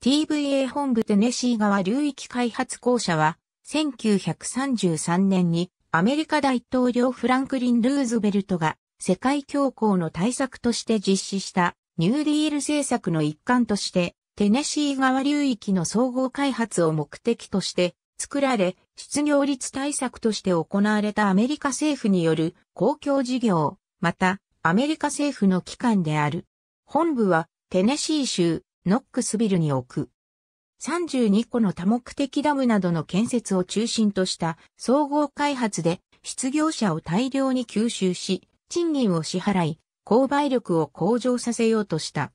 TVA 本部テネシー川流域開発公社は、1933年にアメリカ大統領フランクリン・ルーズベルトが世界恐慌の対策として実施したニューディール政策の一環としてテネシー川流域の総合開発を目的として作られ失業率対策として行われたアメリカ政府による公共事業、またアメリカ政府の機関である。本部はテネシー州ノックスビルに置く。32個の多目的ダムなどの建設を中心とした総合開発で失業者を大量に吸収し、賃金を支払い、購買力を向上させようとした。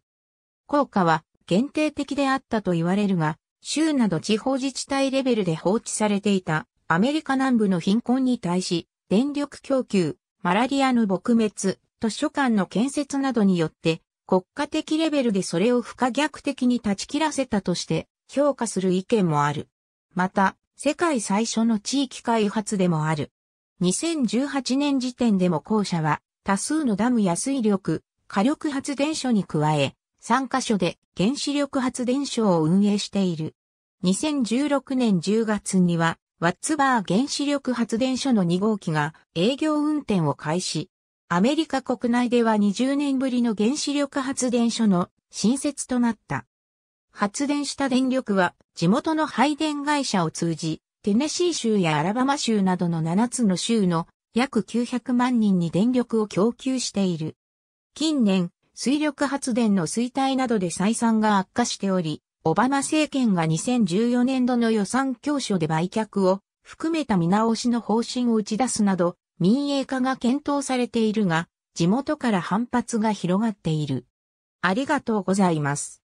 効果は限定的であったと言われるが、州など地方自治体レベルで放置されていたアメリカ南部の貧困に対し、電力供給、マラリアの撲滅、図書館の建設などによって国家的レベルでそれを不可逆的に断ち切らせたとして評価する意見もある。また、世界最初の地域開発でもある。2018年時点でも校舎は多数のダムや水力、火力発電所に加え、3カ所で原子力発電所を運営している。2016年10月には、ワッツバー原子力発電所の2号機が営業運転を開始。アメリカ国内では20年ぶりの原子力発電所の新設となった。発電した電力は地元の配電会社を通じ、テネシー州やアラバマ州などの7つの州の約900万人に電力を供給している。近年、水力発電の衰退などで採算が悪化しており、オバマ政権が2014年度の予算教書で売却を含めた見直しの方針を打ち出すなど、民営化が検討されているが、地元から反発が広がっている。ありがとうございます。